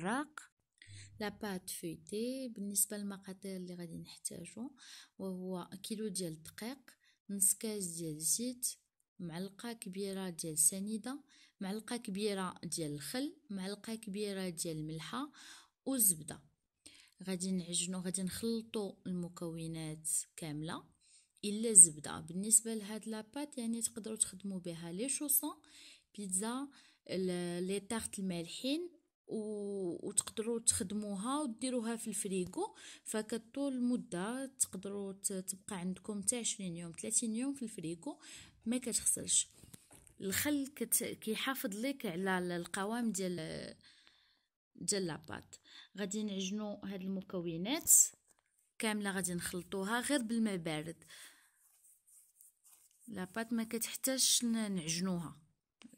الحراق لاباط فويتي بالنسبه للمقادير اللي غادي نحتاجو وهو كيلو ديال الدقيق نص كاس ديال الزيت معلقه كبيره ديال سنيده معلقه كبيره ديال الخل معلقه كبيره ديال الملحه والزبده غادي نعجنو غادي نخلطو المكونات كامله الا الزبده بالنسبه لهاد لاباط يعني تقدروا تخدموا بها لي شوسون بيتزا لي تارت المالحين وتقدروا تخدموها وديروها في الفريغو فكطول المده تقدروا تبقى عندكم حتى 20 يوم 30 يوم في الفريغو ما كتخسرش الخل كت... كيحافظ لك على القوام ديال ديال لاباط غادي نعجنو هاد المكونات كامله غادي نخلطوها غير بالماء بارد لاباط ما كتحتاجش نعجنوها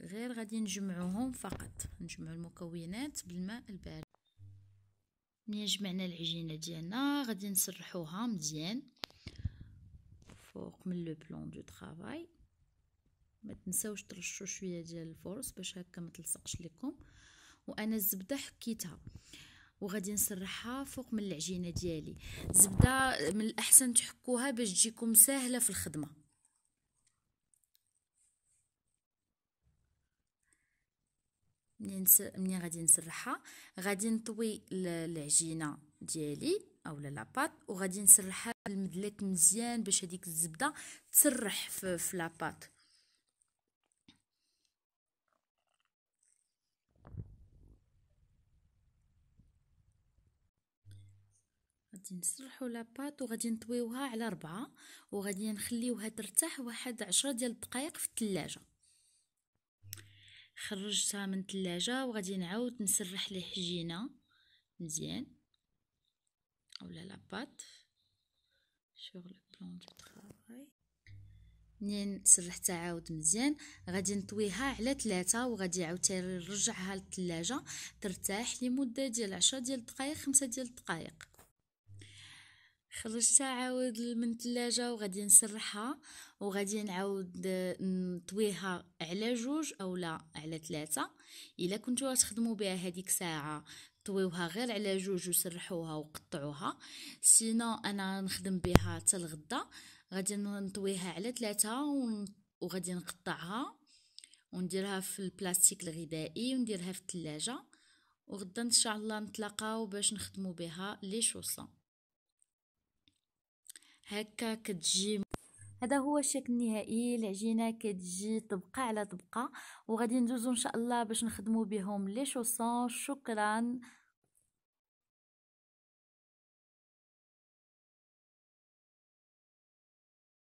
غير غادي نجمعوهم فقط نجمعو المكونات بالماء البارد ملي جمعنا العجينه ديالنا غادي نسرحوها مزيان فوق من لو بلون دو طرافاي ما تنساوش ترشوا شويه ديال الفرص باش هكا ما تلصقش لكم وانا الزبده حكيتها وغادي نسرحها فوق من العجينه ديالي الزبده من الاحسن تحكوها باش تجيكم ساهله في الخدمه منين منين غادي نسرحها غادي نطوي العجينه ديالي اولا لاباط وغادي نسرحها بالمدلك مزيان باش هذيك الزبده تسرح في, في لاباط غادي نسرحوا لاباط وغادي نطويوها على ربعة وغادي نخليوها ترتاح واحد عشرة ديال الدقائق في الثلاجه خرجتها من الثلاجة وغادي نعاود نسرح ليه حجينة مزيان اولا لاباط سور بلون دو طرافاي منين سرحتها عاود مزيان غادي نطويها على ثلاثة وغادي عاوتاني نرجعها للثلاجة ترتاح لمدة ديال عشرة ديال الدقائق خمسة ديال الدقائق خرجتها عاود من الثلاجة وغادي نسرحها وغادي نعاود آه، نطويها على جوج او لا على ثلاثة الا كنتو تخدموا بها هذيك ساعه طويوها غير على جوج وسرحوها وقطعوها سينا انا نخدم بها حتى الغدا غادي نطويها على ثلاثة وغادي نقطعها ونديرها في البلاستيك الغذائي ونديرها في الثلاجه وغدا ان شاء الله نتلاقاو باش نخدمو بها لي شوصه هكا كتجي هذا هو الشكل النهائي العجينه كتجي طبقه على طبقه وغادي ندوزو ان شاء الله باش نخدمو بهم لي شوسون شكرا